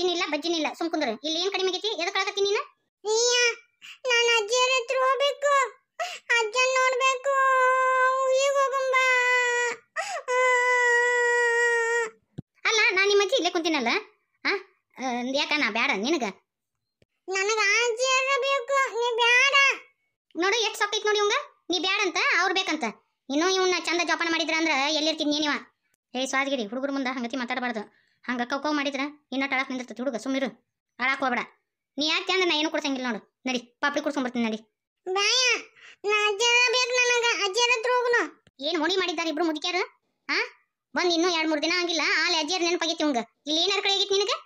ಅಜ್ಜಿನಿಲ್ಲ ಇಲ್ಲ ಸುಮ್ ಕುಂದ್ರ ಇಲ್ಲಿ ಏನ್ ಕಡಿಮೆ ಆಗೈತಿ ಎದಕ್ ಆಗತ್ತಿ ನೀನು ನೀಯಾ ನಾನು ಅಜ್ಜಿಯರ ಹತ್ರ ಹೋಗ್ಬೇಕು ಅಜ್ಜ ನೋಡ್ಬೇಕು ಅಲ್ಲ ನಾನು ನಿಮ್ಮ ಅಜ್ಜಿ ಇಲ್ಲೇ ಕುಂತೀನಲ್ಲ ಆ ಯಾಕ ನಾ ಬ್ಯಾಡ ನಿನಗ ನನಗ ಅಜ್ಜಿಯರ ಬೇಕು ನೀ ಬ್ಯಾಡ ನೋಡು ಎಷ್ಟು ಸೊಕ್ಕೈತಿ ನೋಡಿ ಇವಂಗ ನೀ ಬ್ಯಾಡ ಅಂತ ಅವ್ರು ಬೇಕಂತ ಇನ್ನೂ ಇವನ್ನ ಚಂದ ಜೋಪಾನ ಮಾಡಿದ್ರ ಅಂದ್ರ ಎಲ್ಲಿರ್ತೀನಿ ನೀನಿವ ಏ ಸ್ವಾದಗಿರಿ ಹುಡುಗರು ಮುಂದೆ ಹಂಗತಿ ಮಾತಾಡಬಾರ್ದು ಹಂಗೆ ಕೌಕವ್ ಮಾಡಿದ್ರೆ ಇನ್ನೂ ಟಳಕ್ ನಿಂದಿರ್ತೈತಿ ಹುಡುಗ ಸುಮ್ಮಿರು ಅಳಾಕ್ ಹೋಗ್ಬೇಡ ನೀ ಯಾಕೆ ಅಂದ್ರೆ ನಾ ಏನು ಕೊಡ್ಸಂಗಿಲ್ಲ ನೋಡು ನಡಿ ಪಾಪಡಿ ಬರ್ತೀನಿ ನಡಿ ನಾ ಅಜ್ಜರ ಬೇಕು ನನಗ ಅಜ್ಜರ ಹೋಗ್ನು ಏನು ಹೋಣಿ ಮಾಡಿದ್ದಾರೆ ಇಬ್ರು ಮುದುಕ್ಯಾರು ಹಾ ಬಂದು ಇನ್ನೂ ಎರಡು ಮೂರು ದಿನ ಆಗಿಲ್ಲ ಅಲ್ಲಿ ಅಜ್ಜಿಯರ್ ನೆನಪಾಗೈತಿ ಇವಂಗ ಇಲ್ಲಿ ಏನಾರ ಕಡೆ ಆಗೈತಿ ನಿನಗೆ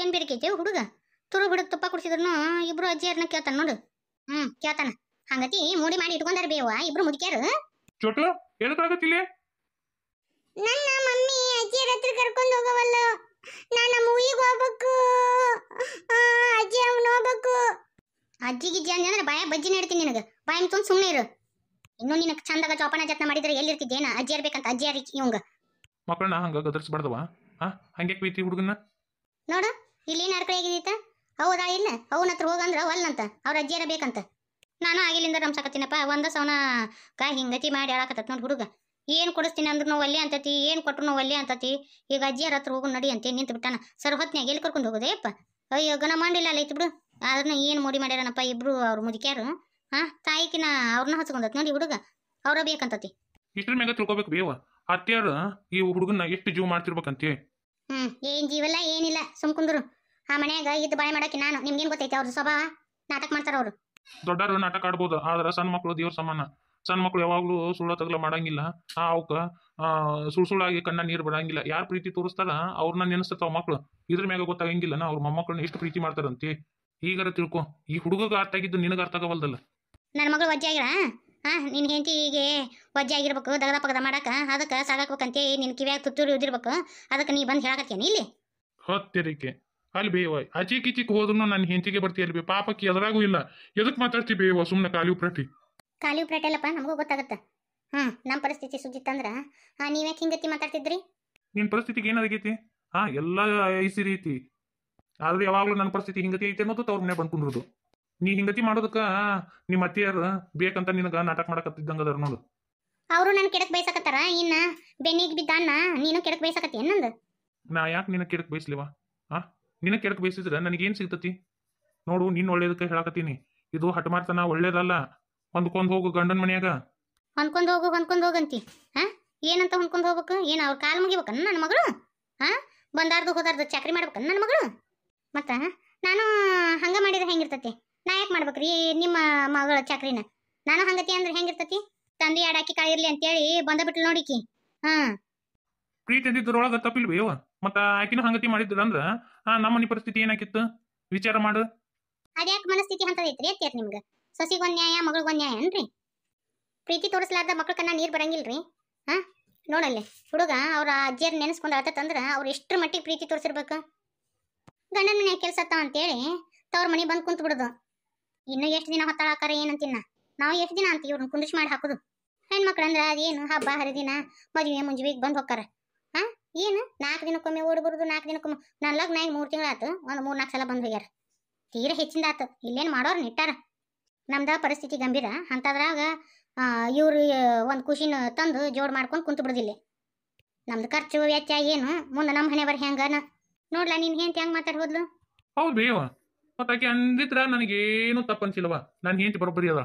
ಏನು ಬೇಡಿಕೆ ಹುಡುಗ ತುರು ಬಿಡಕ್ ತುಪ್ಪ ಕುಡಿಸಿದ್ರು ಇಬ್ರು ಅಜ್ಜಿಯರ್ನ ಕೇಳ್ತಾನ ನೋಡು ಹ್ಮ್ ಕೇಳ್ತಾನ ಹಂಗತಿ ಮೂಡಿ ಮಾಡಿ ಇಟ್ಕೊಂಡಾರ ಬೇವ ಇಬ್ರು ಮುದುಕ್ಯಾರು ಚೋಟು ಎದಕ್ಕಾಗತ್ತಿಲ್ಲ ನನ್ನ ಅಜ್ಜಿಯರ ಹತ್ರ ಕರ್ಕೊಂಡು ಹೋಗವಲ್ಲ ನಾನು ನಮ್ಮ ಊರಿಗೆ ಹೋಗ್ಬೇಕು ಅಜ್ಜಿ ಅವ್ನು ಹೋಗ್ಬೇಕು ಅಜ್ಜಿ ಗಿಜ್ಜಿ ಅಂದ್ರೆ ಬಾಯ ಬಜ್ಜಿ ನೆಡ್ತೀನಿ ನಿನಗೆ ಬಾಯ್ ತುಂಬ ಸುಮ್ಮನೆ ಇರು ಇನ್ನೂ ನಿನಗೆ ಚಂದಾಗ ಜೋಪಾನ ಜತ್ನ ಮಾಡಿದ್ರೆ ಎಲ್ಲಿರ್ತಿದ್ದೇನ ಅಜ್ಜಿ ಇರ್ಬೇಕಂತ ಅಜ್ಜಿ ಯಾರಿ ಇವಂಗ ಮಕ್ಕಳನ್ನ ಹಂಗ ಗದರ್ಸ್ಬಾರ್ದವ ಹಾ ಹಂಗೆ ಕುಯ್ತಿ ಹುಡುಗನ ನೋಡು ಇಲ್ಲಿ ಏನ್ ಅರ್ಕಡೆ ಆಗಿದೀತ ಹೌದಾ ಇಲ್ಲ ಅವನ ಹತ್ರ ಹೋಗಂದ್ರ ಅಂತ ಅವ್ರ ಅಜ್ಜಿಯರ ಬೇಕಂತ ನಾನು ಆಗಿಲ್ಲಿಂದ ರಂಸಾಕತ್ತೀನಪ್ಪ ಒಂದ ಸವನ ಕಾ ಹಿಂಗತಿ ಮಾಡಿ ಹೇಳಾಕತ್ತ ನೋಡಿ ಹುಡುಗ ಏನು ಕೊಡಿಸ್ತೀನಿ ಅಂದ್ರೂ ಒಲ್ಲೆ ಅಂತತಿ ಏನ್ ಕೊಟ್ರು ಕೊಟ್ಟರು ಒಲ್ಲೆ ಅಂತತಿ ಈಗ ಅಜ್ಜಿಯರ ಹತ್ರ ಹೋಗು ನಡಿ ಅಂತ ನಿಂತು ಬಿಟ್ಟಾನ ಸರ್ ಹೊತ್ನ್ಯಾಗ ಎಲ್ಲಿ ಕರ್ಕೊಂಡು ಹೋಗೋದೇ ಏಪ್ಪ ಅಯ್ಯೋ ಗಣ ಮಾಡಿಲ್ಲ ಅಲ್ಲ ಐತಿ ಬಿಡು ಅದನ್ನ ಏನು ಮೋಡಿ ಮಾಡ್ಯಾರನಪ್ಪ ಇಬ್ರು ಅವ್ರು ಮುದಿಕ್ಯಾರು ಹಾ ತಾಯಿಕಿನ ಅವ್ರನ್ನ ಹಚ್ಕೊಂಡತ್ ನೋಡಿ ಹುಡುಗ ಅವ್ರ ಬೇಕಂತತಿ ಇಷ್ಟ್ರ ಮೇಲೆ ತಿಳ್ಕೊಬೇಕು ಬೇವ ಅತ್ತಿಯರು ಈ ಹುಡುಗನ ಎಷ್ಟು ಜೀವ ಮಾಡ್ತಿರ್ಬೇಕಂತೆ ಹ್ಮ್ ಏನ್ ಜೀವಲ್ಲ ಏನಿಲ್ಲ ಸುಮ್ಕುಂದ್ರು ಆ ಮನ್ಯಾಗ ಇದ್ ಬಾಳೆ ಮಾಡಕ್ಕೆ ನಾನು ನಿಮ್ಗೇನ್ ಗೊತ್ತೈತಿ ಅವ್ರ ಸ್ವಭಾವ ನಾಟಕ ಮಾಡ್ತಾರ ಅವ್ರು ದೊಡ್ಡವರು ನಾಟಕ ಆಡ್ಬೋದು ಆದ್ರೆ ಸಣ್ಣ ಮಕ್ಕಳು ದೇವ್ರ ಸಮಾನ ಸಣ್ಣ ಮಕ್ಳು ಯಾವಾಗ್ಲೂ ಸುಳ್ಳ ತಗಲ ಮಾಡಂಗಿಲ್ಲ ಆ ಅವಕ್ಕ ಸುಳ್ ಸುಳ್ಳಾಗಿ ಕಣ್ಣ ನೀರು ಬಿಡಂಗಿಲ್ಲ ಯಾರು ಪ್ರೀತಿ ತೋರಿಸ್ತಾರ ಅವ್ರನ್ನ ನೆನೆಸ್ತಾವ ಮಕ್ಳು ಇದ್ರ ಮ್ಯಾಗ ಗೊತ್ತಾಗಂಗಿಲ್ಲ ನಾ ಅವ್ರ ಮೊಮ್ಮಕ್ಳನ್ನ ಎಷ್ಟು ಪ್ರೀತಿ ಮಾಡ್ತಾರಂತೆ ಈಗಾರ ತಿಳ್ಕೊ ಈ ಹುಡುಗಗ ಅರ್ಥ ಆಗಿದ್ದು ನಿನಗ ಅರ್ಥ ಆಗವಲ್ದಲ್ಲ ನನ್ನ ಮಗಳು ವಜ್ಜೆ ಆಗಿರ ಹಾ ನಿನ್ ಹೆಂಡತಿ ಹೀಗೆ ವಜ್ಜೆ ಆಗಿರ್ಬೇಕು ದಗದ ಪಗದ ಮಾಡಕ ಅದಕ್ಕೆ ಸಾಗಾಕ್ಬೇಕಂತೆ ನಿನ್ ಕಿವ್ಯಾಗ ತುತ್ತೂರಿ ಉದಿರ್ಬೇಕು ಅದಕ್ಕೆ ನೀ ಬಂದು ಹೇಳಕತ್ತೇನಿ ಇಲ್ಲಿ ಹತ್ತಿರಿಕೆ ಅಲ್ಲಿ ಬೇವ ಅಚಿ ಕಿಚಿಕ್ ಹೋದ್ರು ನನ್ನ ಹೆಂಡತಿಗೆ ಬರ್ತೀಯಲ್ಲ ಪಾಪಕ್ಕೆ ಅದರಾಗೂ ಇಲ್ಲ ಎದಕ್ ಮಾತಾಡ್ತಿ ಬೇವ ಸುಮ್ಮನೆ ಕಾಲಿ ಪ್ರತಿ ಖಾಲಿ ಪ್ರಟೇಲಪ್ಪ ನಮಗೂ ಗೊತ್ತಾಗತ್ತೆ ಹ್ಮ್ ನಮ್ಮ ಪರಿಸ್ಥಿತಿ ಅಂದ್ರ ನೀವ್ಯಾಕೆ ಹಿಂಗತಿ ಮಾತಾಡ್ತಿದ್ರಿ ನಿನ್ನ ಪರಿಸ್ಥಿತಿಗೆ ಏನಾಗೈತಿ ಹಾ ಎಲ್ಲ ಐಸಿರಿ ಐತಿ ಆದ್ರೆ ಯಾವಾಗ್ಲೂ ನನ್ನ ಪರಿಸ್ಥಿತಿ ಹಿಂಗತಿ ಐತಿ ಅನ್ನೋದು ತವ್ರ ಮನೆ ಬಂದ್ಕೊಂಡಿರೋದು ನೀ ಹಿಂಗತಿ ಮಾಡೋದಕ್ಕ ನಿಮ್ಮ ಅತ್ತಿಯಾರು ಬೇಕಂತ ನಿನಗ ನಾಟಕ ಮಾಡಕತ್ತಿದ್ದಂಗ ಅದಾರ ನೋಡು ಅವರು ನನ್ನ ಕೆಡಕ್ ಬಯಸಕತ್ತಾರ ಇನ್ನ ಬೆನ್ನಿಗೆ ಬಿದ್ದಾನ ನೀನು ಕೆಡಕ್ ಬಯಸಕತ್ತಿ ಏನಂದ ನಾ ಯಾಕೆ ನಿನ್ನ ಕೆಡಕ್ ಬೈಸ್ಲಿವ ಆ ನಿನ್ನ ಕೆಡಕ್ ಬಯಸಿದ್ರೆ ನನಗೇನು ಸಿಗ್ತತಿ ನೋಡು ನಿನ್ನ ಒಳ್ಳೇದಕ್ಕೆ ಹೇಳಕತ್ತೀನಿ ಇದು ಮಾಡ್ತಾನ ಒಳ್ಳೇದಲ್ಲ ಹೊಂದ್ಕೊಂಡು ಹೋಗು ಗಂಡನ ಮನೆಯಾಗ ಹೊಂದ್ಕೊಂಡು ಹೋಗು ಹೊಂದ್ಕೊಂಡು ಹೋಗಂತಿ ಏನಂತ ಹೊಂದ್ಕೊಂಡು ಹೋಗ್ಬೇಕು ಏನು ಅವ್ರ ಕಾಲು ಮುಗಿಬೇಕನ್ನ ನನ್ನ ಮಗಳು ಹಾ ಬಂದಾರ್ದು ಹೋದಾರ್ದು ಚಾಕ್ರಿ ಮಾಡ್ಬೇಕನ್ನ ನನ್ನ ಮಗಳು ಮತ್ತ ನಾನು ಹಂಗ ಮಾಡಿದ್ರೆ ಹೆಂಗಿರ್ತತಿ ನಾ ಯಾಕೆ ಮಾಡ್ಬೇಕ್ರಿ ನಿಮ್ಮ ಮಗಳ ಚಾಕ್ರಿನ ನಾನು ಹಂಗತಿ ಅಂದ್ರೆ ಹೆಂಗಿರ್ತತಿ ತಂದೆ ಆಡಾಕಿ ಅಂತ ಅಂತೇಳಿ ಬಂದ ಬಿಟ್ಲು ನೋಡಿಕಿ ಹಾ ಪ್ರೀತಿ ಅಂದಿದ್ರೊಳಗ ತಪ್ಪಿಲ್ವಿ ಅವ ಮತ್ತ ಆಕಿನ ಹಂಗತಿ ಮಾಡಿದ್ರ ಅಂದ್ರ ನಮ್ಮ ಪರಿಸ್ಥಿತಿ ಏನಾಕಿತ್ತು ವಿಚಾರ ಮಾಡು ಅದ್ಯಾಕೆ ಮನಸ್ಥಿತಿ ಅಂತದೈತ್ರಿ ಅತ್ಯಾರ ನಿಮ್ಗೆ ಸೊಸಿಗೊಂದು ನ್ಯಾಯ ಮಗಳಿಗೊಂದು ನ್ಯಾಯ ಏನ್ರಿ ಪ್ರೀತಿ ತೋರಿಸ್ಲಾರ್ದ ಮಕ್ಳ ಕನ್ನ ನೀರು ಬರಂಗಿಲ್ರಿ ಹಾ ನೋಡಲ್ಲೇ ಹುಡುಗ ಅವ್ರ ಅಜ್ಜಿಯರ್ ನೆನೆಸ್ಕೊಂಡು ತಂದ್ರ ಅವ್ರು ಎಷ್ಟರ ಮಟ್ಟಿಗೆ ಪ್ರೀತಿ ತೋರಿಸಿರ್ಬೇಕು ಗಂಡನ ಮನೆ ಕೆಲಸ ಅಂತೇಳಿ ತವ್ರ ಮನೆ ಬಂದು ಕುಂತು ಬಿಡುದು ಇನ್ನು ಎಷ್ಟು ದಿನ ಹೊತ್ತಾಳಾಕಾರ ಏನಂತಿನ್ನ ನಾವು ಎಷ್ಟು ದಿನ ಅಂತ ಇವ್ರನ್ನ ಕುಂದಿಸ್ ಮಾಡಿ ಹಾಕೋದು ಹೆಣ್ಮಕ್ಳು ಅಂದ್ರೆ ಅದೇನು ಹಬ್ಬ ಹರಿದಿನ ಮದುವೆ ಮುಂಜುವಿಗೆ ಬಂದು ಹೋಗ್ತಾರ ಹಾಂ ಏನು ನಾಲ್ಕು ದಿನಕ್ಕೊಮ್ಮೆ ಓಡಿ ಬರುದು ನಾಲ್ಕು ದಿನಕ್ಕೊಮ್ಮೆ ನನ್ನ ಲಗ್ನ ಈಗ ಮೂರು ತಿಂಗಳಾತು ಒಂದು ಮೂರು ನಾಲ್ಕು ಸಲ ಬಂದು ಹೋಗ್ಯಾರ ತೀರ ಹೆಚ್ಚಿಂದ ಆತು ಇಲ್ಲೇನು ಮಾಡೋರು ನಿಟ್ಟಾರ ನಮ್ದು ಪರಿಸ್ಥಿತಿ ಗಂಭೀರ ಅಂತಾದ್ರಾಗ ಇವರು ಒಂದು ಖುಷಿನ ತಂದು ಜೋಡ್ ಮಾಡ್ಕೊಂಡು ಕುಂತು ಬಿಡ್ದಿಲ್ಲ ನಮ್ದು ಖರ್ಚು ವೆಚ್ಚ ಏನು ಮುಂದೆ ನಮ್ಮ ಹಣೆ ಬರ ಹೆಂಗನ ನೋಡ್ಲ ನಿನ್ ಹೆಂಡ್ತಿ ಹೆಂಗೆ ಮಾತಾಡಿ ಹೌದು ಬೇವ ಮತ್ತು ಆಕೆ ಅಂದಿದ್ರ ನನಗೇನು ತಪ್ಪು ಅನ್ಸಿಲ್ವ ನನ್ನ ಬರೋಬ್ಬರಿ ಅದ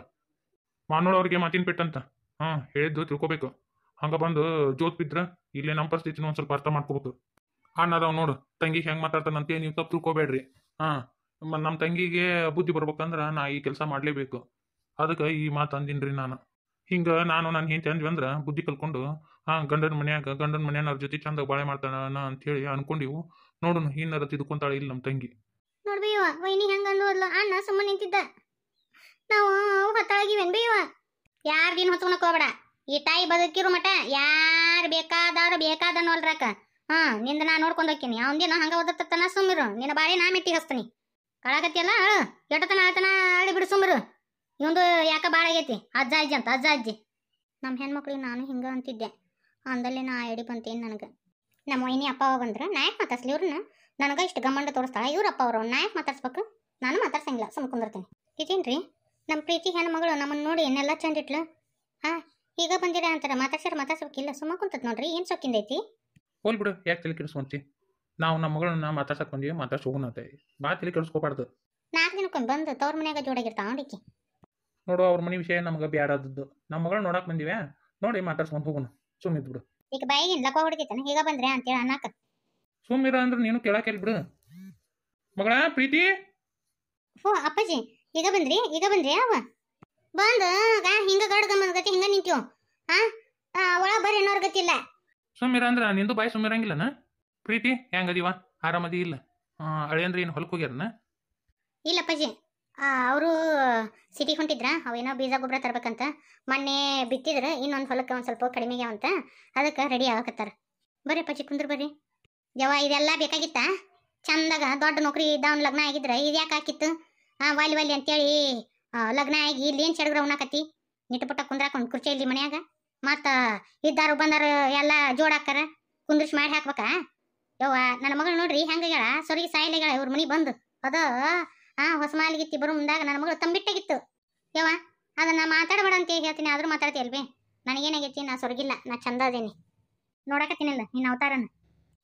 ಮಾನೋಳವ್ರಿಗೆ ಮಾತಿನ ಪೆಟ್ಟಂತ ಹಾ ಹೇಳಿದ್ದು ತಿಳ್ಕೊಬೇಕು ಹಂಗ ಬಂದು ಜೋತ್ ಬಿದ್ರ ಇಲ್ಲಿ ನಮ್ಮ ಪರಿಸ್ಥಿತಿನ ಒಂದ್ ಸ್ವಲ್ಪ ಅರ್ಥ ಮಾಡ್ಕೋಬೇಕು ಅಣ್ಣದವ್ ನೋಡು ತಂಗಿಗೆ ಹೆಂಗ್ ಮಾತಾಡ್ತಾನಂತೆ ನೀವು ತಪ್ಪು ತಿಳ್ಕೊಬೇಡ್ರಿ ಹಾ ನಮ್ಮ ತಂಗಿಗೆ ಬುದ್ಧಿ ಬರ್ಬೇಕಂದ್ರೆ ನಾ ಈ ಕೆಲಸ ಮಾಡಲೇಬೇಕು ಅದಕ್ಕೆ ಈ ಮಾತು ರೀ ನಾನು ಹಿಂಗೆ ನಾನು ನಾನು ಹೆಂಡತಿ ಅಂದ್ವಿ ಅಂದ್ರೆ ಬುದ್ಧಿ ಕಲ್ಕೊಂಡು ಹಾಂ ಗಂಡನ ಮನ್ಯಾಗ ಗಂಡನ ಅವ್ರ ಜೊತೆ ಚಂದ ಬಾಳೆ ಮಾಡ್ತಾನ ಅಂತೇಳಿ ಅನ್ಕೊಂಡಿವು ನೋಡೋಣ ಏನಾರ ತಿದ್ಕೊಂತಾಳೆ ಇಲ್ಲಿ ನಮ್ಮ ತಂಗಿ ನೋಡ್ಬೇಯವ್ವ ವೈನಿ ಹೆಂಗ ಅಂದ್ಲು ಅಣ್ಣ ಸುಮ್ಮನೆ ನಿಂತಿದ್ದ ನಾವು ಹೊತ್ತಾಗಿವೇನ್ ಬೇಯವ್ವ ಯಾರ್ ದಿನ ಹೊತ್ಕೊಳಕ್ ಹೋಗ್ಬೇಡ ಈ ತಾಯಿ ಬದುಕಿರೋ ಮಟ ಯಾರು ಬೇಕಾದಾರು ಬೇಕಾದ ನೋಲ್ರಾಕ ಹಾ ನಿಂದ ನಾ ನೋಡ್ಕೊಂಡು ಹೋಗ್ತೀನಿ ಅವನ್ ದಿನ ಹಂಗ ಓದತ್ತನ ಸುಮ್ಮಿರು ನಿನ್ನ ಬಾಳೆ ನಾ ಮೆಟ್ಟಿ ಹಸ್ತೀನಿ ಅಳಾಗತ್ತಿಯಲ್ಲ ಅಳು ಎಟತನ ಆತನ ಅಳಿ ಬಿಡು ಸುಮ್ರು ಇವಂದು ಯಾಕ ಭಾಳ ಆಗೈತಿ ಅಜ್ಜ ಅಜ್ಜಿ ಅಂತ ಅಜ್ಜ ಅಜ್ಜಿ ನಮ್ಮ ಹೆಣ್ಮಕ್ಳಿಗೆ ನಾನು ಹಿಂಗೆ ಅಂತಿದ್ದೆ ಅಂದಲ್ಲಿ ನಾ ಎಡಿ ಬಂತೇನು ನನಗೆ ನಮ್ಮ ಮೊಯ್ನಿ ಅಪ್ಪ ಬಂದ್ರೆ ನಾಯಕ್ ಮಾತಾಡ್ಸ್ಲಿ ಇವ್ರನ್ನ ನನಗೆ ಇಷ್ಟು ಗಮಂಡ ತೋರಿಸ್ತಾಳೆ ಇವ್ರಪ್ಪ ಅವರು ನಾಯಕ್ ಮಾತಾಡ್ಸ್ಬೇಕು ನಾನು ಮಾತಾಡ್ಸಂಗಿಲ್ಲ ಸುಮ್ಮ ಕುಂದಿರ್ತೀನಿ ಇದೇನ್ರಿ ನಮ್ಮ ಪ್ರೀತಿ ಹೆಣ್ಮಗಳು ನಮ್ಮನ್ನು ನೋಡಿ ಏನೆಲ್ಲ ಚಂದ ಹಾ ಈಗ ಬಂದಿರ ಅಂತಾರೆ ಮಾತಾಡ್ಸ್ಯಾರ ಮಾತಾಡ್ಸ್ಬೇಕಿಲ್ಲ ಸುಮ್ಮ ಕುಂತದ್ ನೋಡ್ರಿ ಏನು ಸೊಕ್ಕಿಂದೈತಿ ಹೋಲ್ ಬಿಡು ಯಾಕೆ ತಲೆ ನಾವು ನಮ್ಮ ಮಗಳನ್ನ ಮಾತಾಡ್ಸಕ್ ಬಂದೀವಿ ಮಾತಾಡ್ಸಿ ಹೋಗುತ್ತೆ ಬಾ ತಿಳಿ ಕೆಡಿಸ್ಕೋಬಾರ್ದು ನಾಲ್ಕು ದಿನಕ್ಕೆ ಬಂದು ತವ್ರ ಮನ್ಯಾಗ ಜೋಡಾಗಿರ್ತಾವ ಅದಕ್ಕೆ ನೋಡು ಅವ್ರ ಮನೆ ವಿಷಯ ನಮ್ಗೆ ಅದದ್ದು ನಮ್ಮ ಮಗಳು ನೋಡಕ್ ಬಂದಿವೆ ನೋಡಿ ಮಾತಾಡ್ಸ್ಕೊಂಡು ಹೋಗೋಣ ಸುಮ್ಮನೆ ಬಿಡು ಈಗ ಬಾಯಿಗೆ ಲಕ್ಕ ಹೊಡ್ಕೈತಾನೆ ಈಗ ಬಂದ್ರೆ ಅಂತೇಳಿ ಅನ್ನಾಕ ಸುಮ್ಮಿರ ಅಂದ್ರೆ ನೀನು ಕೇಳಕ್ಕೆ ಬಿಡು ಮಗಳ ಪ್ರೀತಿ ಓ ಅಪ್ಪಾಜಿ ಈಗ ಬಂದ್ರಿ ಈಗ ಬಂದ್ರಿ ಅವ ಬಂದು ಆಗ ಹಿಂಗ ಗಡ್ಗ ಗತಿ ಹಿಂಗ ನಿಂತೀವ್ ಹಾ ಒಳ ಬರ್ರಿ ಅನ್ನೋರ್ ಗತಿ ಇಲ್ಲ ಸುಮ್ಮಿರ ಅಂದ್ರೆ ನಿಂದು ಬಾಯಿ ಸುಮ್ಮಿರಂಗಿಲ್ಲನ ಪ್ರೀತಿ ಹೆಂಗದಿವ ಆರಾಮದಿ ಇಲ್ಲ ಅಳೆಯಂದ್ರೆ ಏನು ಹೊಲಕ್ಕೆ ಹೋಗ್ಯಾರನ ಇಲ್ಲ ಅಪ್ಪಾಜಿ ಅವರು ಸಿಟಿ ಹೊಂಟಿದ್ರ ಅವೇನೋ ಬೀಜ ಗೊಬ್ಬರ ತರಬೇಕಂತ ಮೊನ್ನೆ ಬಿತ್ತಿದ್ರೆ ಇನ್ನೊಂದು ಹೊಲಕ್ಕೆ ಒಂದು ಸ್ವಲ್ಪ ಕಡಿಮೆಗೆ ಅಂತ ಅದಕ್ಕೆ ರೆಡಿ ಆಗಕತ್ತಾರ ಬರೀ ಪಜಿ ಕುಂದ್ರ ಬರ್ರಿ ಯಾವ ಇದೆಲ್ಲ ಬೇಕಾಗಿತ್ತ ಚಂದಾಗ ದೊಡ್ಡ ನೌಕರಿ ಇದ್ದವನ್ ಲಗ್ನ ಆಗಿದ್ರ ಇದು ಯಾಕೆ ಹಾಕಿತ್ತು ಹಾಂ ವಾಲಿ ವಾಲಿ ಅಂತೇಳಿ ಲಗ್ನ ಆಗಿ ಇಲ್ಲಿ ಏನು ಚಡ್ಗ್ರ ಉಣ್ಣಾಕತ್ತಿ ಕುಂದ್ರ ಕುಂದ್ರಾಕೊಂಡು ಕುರ್ಚಿ ಇಲ್ಲಿ ಮನೆಯಾಗ ಮತ್ತು ಇದ್ದಾರು ಬಂದಾರ ಎಲ್ಲ ಜೋಡಾಕ್ಕಾರ ಕುಂದ್ರಿಸಿ ಮಾಡಿ ಹಾಕ್ಬೇಕಾ ಯವ್ವ ನನ್ನ ಮಗಳು ನೋಡ್ರಿ ಹೆಂಗ ಸೊರಿಗೆ ಹೇಳ ಇವ್ರ ಮನಿ ಬಂದು ಅದ ಆ ಹೊಸ ಮಾಲಿಗಿತ್ತಿ ಬರೋ ಮುಂದಾಗ ನನ್ನ ಮಗಳು ತಂಬಿಟ್ಟಾಗಿತ್ತು ಯವ್ವ ಅದನ್ನ ಮಾತಾಡಬೇಡ ಅಂತ ಹೇಳ್ತೀನಿ ಆದ್ರೂ ಮಾತಾಡ್ತಿ ಅಲ್ವೇ ನನಗೇನಾಗೈತಿ ನಾ ಸೊರಗಿಲ್ಲ ನಾ ಚಂದ ಅದೇನಿ ನೋಡಕತ್ತೀನಲ್ಲ ನಿನ್ನ ಅವತಾರನ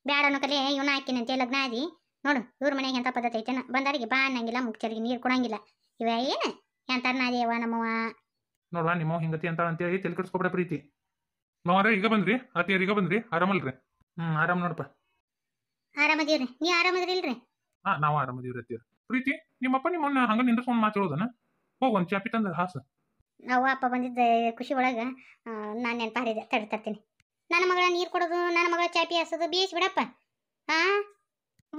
ಬ್ಯಾಡ ಅನ್ನೋ ಕಲೆ ಇವನ ಹಾಕಿನಂತೆ ಲಗ್ನ ಆದಿ ನೋಡು ಇವ್ರ ಮನೆಗೆ ಎಂತ ಪದ್ಧತಿ ಐತೆನ ಬಂದಾರಿಗೆ ಬಾ ಅನ್ನಂಗಿಲ್ಲ ಮುಖ್ಯರಿಗೆ ನೀರು ಕೊಡಂಗಿಲ್ಲ ಇವ ಏನು ಎಂತಾರ ಅದೇವ ನಮ್ಮವ ನೋಡ್ರ ನಿಮ್ಮ ಹಿಂಗತಿ ಅಂತ ಅಂತೇಳಿ ತಿಳ್ಕೊಡ್ಸ್ಕೊಬೇಡ ಪ್ರೀತಿ ಮಾವಾರ ಈಗ ಬಂದ್ರಿ ಅತ್ತಿಯರ್ ಈಗ ಬಂದ್ರಿ ಆರಾಮಲ್ರಿ ಹ್ಮ್ ಆರಾಮ್ ನೋಡಪ್ಪ ಆರಾಮದೀವ್ರಿ ನೀ ಆರಾಮದಿರಿಲ್ರಿ ಹಾ ನಾವು ಆರಾಮದೀವ್ರಿ ಅತ್ತೀವ್ರಿ ಪ್ರೀತಿ ನಿಮ್ಮಪ್ಪ ನಿಮ್ಮನ್ನ ಹಂಗ ನಿಂದ್ರಸ್ಕೊಂಡು ಮಾತಾಡೋದನ ಹೋಗ ಒಂದ್ ಚಾಪಿ ತಂದ ಹಾಸ ಅವ್ವ ಅಪ್ಪ ಬಂದಿದ್ದ ಖುಷಿ ಒಳಗ ನಾನು ನೆನಪಾರಿದೆ ತಡಿ ತರ್ತೀನಿ ನನ್ನ ಮಗಳ ನೀರು ಕೊಡೋದು ನನ್ನ ಮಗಳ ಚಾಪಿ ಹಾಸೋದು ಬೀಸ್ ಬಿಡಪ್ಪ ಹಾ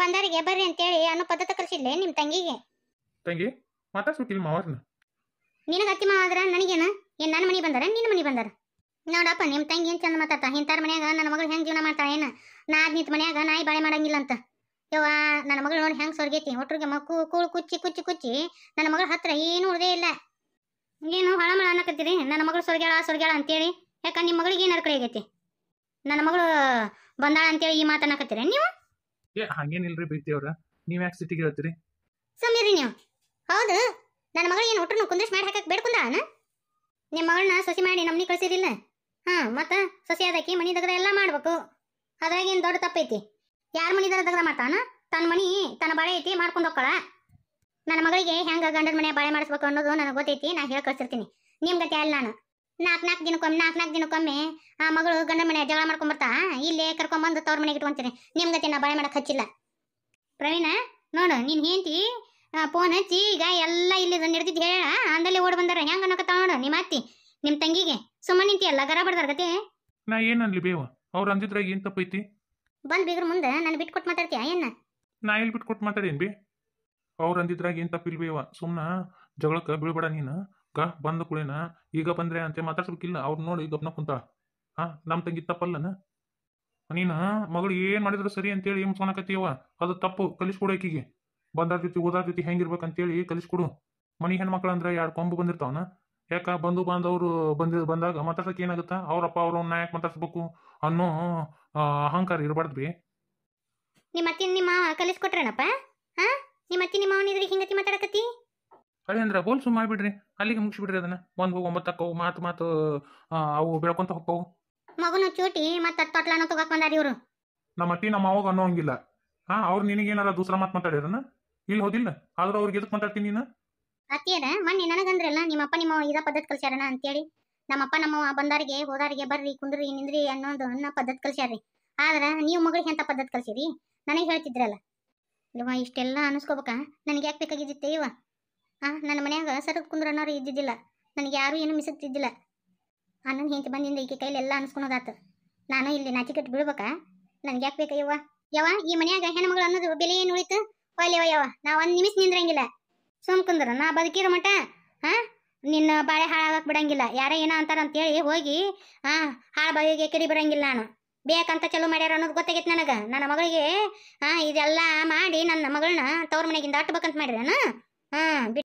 ಬಂದಾರಿಗೆ ಬರ್ರಿ ಅಂತೇಳಿ ಅನ್ನೋ ಪದ್ಧತಿ ಕಲಿಸಿದ್ಲೆ ನಿಮ್ಮ ತಂಗಿಗೆ ತಂಗಿ ಮಾತಾಡ್ಸ್ಬೇಕಿಲ್ಲ ಮಾವರ್ನ ನಿನಗೆ ಅತ್ತಿ ಮಾವ ಆದ್ರ ನನಗೇನ ಏನ್ ನನ್ನ ಮನೆ ಬಂದಾರ ನಿನ್ನ ಮನೆ ಬಂದಾರ ನೋಡಪ್ಪ ನಿಮ್ಮ ತಂಗಿ ಏನು ಚಂದ ಮಾತಾಡ್ತಾ ಇಂಥವ್ರ ಮನ್ಯಾಗ ನನ್ನ ಮಗಳು ಹೆಂಗೆ ಜೀವನ ಮಾಡ್ತಾಳೆ ಏನು ನಾ ನಿಂತ ಮನ್ಯಾಗ ನಾಯಿ ಬಾಳೆ ಮಾಡಂಗಿಲ್ಲ ಅಂತ ಯವ್ವ ನನ್ನ ಮಗಳು ನೋಡಿ ಹೆಂಗೆ ಸೊರ್ಗೈತಿ ಒಟ್ಟರಿಗೆ ಮಕ್ಕು ಕೂಳು ಕುಚ್ಚಿ ಕುಚ್ಚಿ ಕುಚ್ಚಿ ನನ್ನ ಮಗಳ ಹತ್ರ ಏನು ಉಳಿದೇ ಇಲ್ಲ ಏನು ಮಳ ಅನ್ನಕತ್ತೀರಿ ನನ್ನ ಮಗಳು ಸೊರ್ಗ್ಯಾಳ ಸೊರ್ಗ್ಯಾಳ ಅಂತೇಳಿ ಯಾಕ ನಿಮ್ಮ ಮಗಳಿಗೆ ಏನು ಅರ್ಕಡೆ ಆಗೈತಿ ನನ್ನ ಮಗಳು ಬಂದಾಳ ಅಂತೇಳಿ ಈ ಮಾತನ್ನಕತ್ತೀರ ನೀವು ಏ ಹಂಗೇನಿಲ್ರಿ ಪ್ರೀತಿ ಅವ್ರ ನೀವು ಯಾಕೆ ಸಿಟ್ಟಿಗೆ ಹೇಳ್ತೀರಿ ಸುಮ್ಮನಿರಿ ನೀವು ಹೌದು ನನ್ನ ಮಗಳು ಏನು ಒಟ್ಟರು ಕುಂದಿಸ್ ಮಾಡಿ ಹಾಕಕ್ಕೆ ಬೇಡ್ಕೊಂಡ ನಿಮ್ಮ ಮಗಳನ್ನ ಸಸಿ ಮಾಡಿ ನಮ್ಮನಿ ಕಳಿಸಿರಿಲ್ಲ ಹಾ ಮತ್ತ ಸಸಿ ಅದಕ್ಕೆ ಮನಿ ದಗ್ರ ಎಲ್ಲ ಮಾಡ್ಬೇಕು ಅದ್ರಾಗೇನು ದೊಡ್ಡ ತಪ್ಪೈತಿ ಯಾರ ಮನಿ ದರ ಮಾಡ್ತಾನ ತನ್ನ ಮನಿ ತನ್ನ ಬಾಳೆ ಐತಿ ಮಾಡ್ಕೊಂಡು ಹೋಗ್ಕೊಳ ನನ್ನ ಮಗಳಿಗೆ ಹೆಂಗ ಗಂಡನ ಮನೆ ಬಾಳೆ ಮಾಡಿಸ್ಬೇಕು ಅನ್ನೋದು ನನಗೆ ಗೊತ್ತೈತಿ ನಾ ಹೇಳಿ ಕಳ್ಸಿರ್ತೀನಿ ನಿಮ್ ಗತಿ ಅಲ್ಲ ನಾನು ನಾಲ್ಕು ನಾಲ್ಕು ದಿನಕ್ಕೊಮ್ಮೆ ನಾಲ್ಕು ನಾಲ್ಕು ದಿನಕ್ಕೊಮ್ಮೆ ಆ ಮಗಳು ಗಂಡನ ಮನೆ ಜಗಳ ಮಾಡ್ಕೊಂಬರ್ತಾ ಇಲ್ಲೇ ಕರ್ಕೊಂಬಂದು ತವ್ರ ಮನೆಗೆ ಇಟ್ಕೊಂತೀನಿ ನಿಮ್ ಗತಿ ನಾ ಬಾಳೆ ಮಾಡಕ್ ಹಚ್ಚಿಲ್ಲ ಪ್ರವೀಣ ನೋಡು ನೀನ್ ಹೆಂಡತಿ ಫೋನ್ ಹಚ್ಚಿ ಈಗ ಎಲ್ಲ ಇಲ್ಲಿ ನಡೆದಿದ್ದು ಹೇಳ ಅಂದಲ್ಲಿ ಓಡ್ ಬಂದಾರ ಹೆಂಗ ಅನ್ನಕತ್ತ ನೋಡು ನಿಮ್ಮ ಅತ್ತಿ ನಿಮ್ಮ ತಂಗಿಗೆ ಸುಮ್ಮನೆ ನಿಂತಿ ಎಲ್ಲ ಗರ ಬಡ್ದಾರ್ಗತಿ ನಾ ಅನ್ಲಿ ಬೇವ ಅವ್ರ ಅಂದಿದ್ರಾಗ ಏನ್ ತಪ್ಪೈತಿ ಬಂದ್ ಬೀಗ್ರ ಮುಂದೆ ನಾನು ಬಿಟ್ಟು ಕೊಟ್ಟು ಮಾತಾಡ್ತೀಯ ಏನ ನಾ ಎಲ್ಲಿ ಬಿಟ್ ಕೊಟ್ಟು ಮಾತಾಡೇನ್ ಬಿ ಅವ್ರ ಅಂದಿದ್ರಾಗ ಏನ್ ತಪ್ಪಿಲ್ ಬೇವ ಸುಮ್ಮನ ಜಗಳಕ್ಕೆ ಬೀಳ್ಬೇಡ ನೀನ ಗ ಬಂದ ಕುಳೇನ ಈಗ ಬಂದ್ರೆ ಅಂತ ಮಾತಾಡ್ಸೋಕಿಲ್ಲ ಅವ್ರ ನೋಡಿ ಗಪ್ನ ಕುಂತ ಹಾ ನಮ್ ತಂಗಿ ತಪ್ಪಲ್ಲನ ನೀನ ಮಗಳು ಏನ್ ಮಾಡಿದ್ರು ಸರಿ ಅಂತೇಳಿ ಏನ್ ಸೋಣಕತ್ತೀವ ಅದು ತಪ್ಪು ಕಲಿಸ್ಕೊಡು ಆಕಿಗೆ ಬಂದಾರ್ ಜೊತೆ ಓದಾರ್ ಜೊತೆ ಹೆಂಗಿರ್ಬೇಕಂತೇಳಿ ಕಲಿಸ್ಕೊಡು ಮನಿ ಹೆಣ್ಮಕ್ಳು ಅಂದ್ರೆ ಎರಡು ಕೊಂಬು ಬಂದಿರ್ತಾವನ ಯಾಕ ಬಂಧು ಬಾಂಧವರು ಬಂದ ಬಂದಾಗ ಮಾತಾಡ್ಸಕ್ ಏನಾಗುತ್ತಾ ಅವ್ರಪ್ಪ ಅವ್ರವ್ನ ಯಾಕೆ ಮಾತಾಡ್ಸ್ಬೇಕು ಅನ್ನೋ ಅಹಂಕಾರ ಬಿ ನಿಮ್ಮ ಅತ್ತಿ ನಿಮ್ಮ ಮಾವ ಕಲಿಸ್ಕೊಟ್ರೇನಪ್ಪ ಹಾ ನಿಮ್ಮ ಅತ್ತಿ ನಿಮ್ಮ ಮಾವನಿದ್ರೆ ಹಿಂಗತಿ ಮಾತಾಡಕತ್ತಿ ಅದೇ ಅಂದ್ರೆ ಬೋಲ್ ಮಾಡ್ಬಿಡ್ರಿ ಅಲ್ಲಿಗೆ ಮುಗಿಸ್ಬಿಡ್ರಿ ಅದನ್ನ ಒಂದು ಹೋಗಿ ಒಂಬತ್ತು ಅಕ್ಕವು ಮಾತು ಮಾತು ಅವು ಬೆಳ್ಕೊಂತ ಹೋಗ್ಕವು ಮಗನ ಚೂಟಿ ಮತ್ತೆ ತೊಟ್ಲಾನ ತಗೋಕ್ ಬಂದಾರಿ ಇವರು ನಮ್ಮ ಅತ್ತಿ ನಮ್ಮ ಮಾವಾಗ ಅನ್ನೋ ಹಂಗಿಲ್ಲ ಹಾ ಅವ್ರು ನಿನಗೇನಾರ ದೂಸರ ಮಾತು ಮಾತಾಡಿರನ ಇಲ್ಲಿ ಹೋದಿಲ್ಲ ಆದ್ರೂ ಅವ್ರಿಗೆ ಎದಕ್ ಮಾತಾಡ್ತೀನಿ ನೀನು ಅತ್ತಿಯರ ಮಣ್ಣಿ ನನಗಂದ್ರಲ್ಲ ನಿಮ್ಮಪ್ಪ ನಿಮ್ಮ ಇದ ಪದ್ಧತಿ ಕಲ್ಸ್ಯಾರಣ ಅಂತೇಳಿ ನಮ್ಮಪ್ಪ ನಮ್ಮ ಬಂದಾರಿಗೆ ಹೋದಾರಿಗೆ ಬರ್ರಿ ಕುಂದ್ರಿ ನಿಂದ್ರಿ ಅನ್ನೋದು ಅನ್ನ ಪದ್ಧತಿ ಕಲ್ಸ್ಯಾರ್ರಿ ಆದ್ರೆ ನೀವು ಮಗಳಿಗೆ ಎಂಥ ಪದ್ಧತಿ ಕಲ್ಸಿರಿ ನನಗೆ ಹೇಳ್ತಿದ್ರಲ್ಲ ಇವ ಇಷ್ಟೆಲ್ಲ ಅನಿಸ್ಕೋಬೇಕಾ ನನಗೆ ಯಾಕೆ ಬೇಕಾಗಿದ್ದಿತ್ತೆ ಇವ ಹಾಂ ನನ್ನ ಮನ್ಯಾಗ ಕುಂದ್ರ ಅನ್ನೋರು ಇದ್ದಿದ್ದಿಲ್ಲ ನನಗೆ ಯಾರು ಏನು ಮಿಸುತ್ತಿದ್ದಿಲ್ಲ ಅಣ್ಣನ ಹೆಂತ ಬಂದಿಂದ ಈಕೆ ಕೈಲಿ ಎಲ್ಲ ಅನಿಸ್ಕೊಳೋದಾತು ನಾನು ಇಲ್ಲಿ ನಾಚಿಕಟ್ಟು ಬೀಳ್ಬೇಕಾ ನನಗೆ ಯಾಕೆ ಬೇಕಾ ಯವ್ವ ಯವ ಈ ಮನ್ಯಾಗ ಹೆಣ್ಮಗಳು ಅನ್ನೋದು ಬೆಲೆ ಏನು ಉಳಿತು ಹೋಯ್ಲಿವ ಯವ ನಾವು ಒಂದು ನಿಮಿಷ ನಿಂದ್ರಂಗಿಲ್ಲ ಸುಮ್ಕಂದ್ರ ನಾ ಬದುಕಿರ ಮಟ್ಟ ಹಾ ನಿನ್ನ ಬಾಳೆ ಹಾಳಾಗಕ್ಕೆ ಬಿಡಂಗಿಲ್ಲ ಯಾರೇ ಏನೋ ಅಂತಾರ ಅಂತೇಳಿ ಹೋಗಿ ಹಾ ಹಾಳು ಬಾಯಿಗೆ ಕಿಡಿ ಬಿಡಂಗಿಲ್ಲ ನಾನು ಬೇಕಂತ ಚಲೋ ಮಾಡ್ಯಾರ ಅನ್ನೋದು ಗೊತ್ತಾಗೈತೆ ನನಗೆ ನನ್ನ ಮಗಳಿಗೆ ಹಾಂ ಇದೆಲ್ಲ ಮಾಡಿ ನನ್ನ ಮಗಳನ್ನ ತವ್ರ ಮನೆಗಿಂದ ಅಟ್ಬೇಕಂತ ಹಾ ಹಾಂ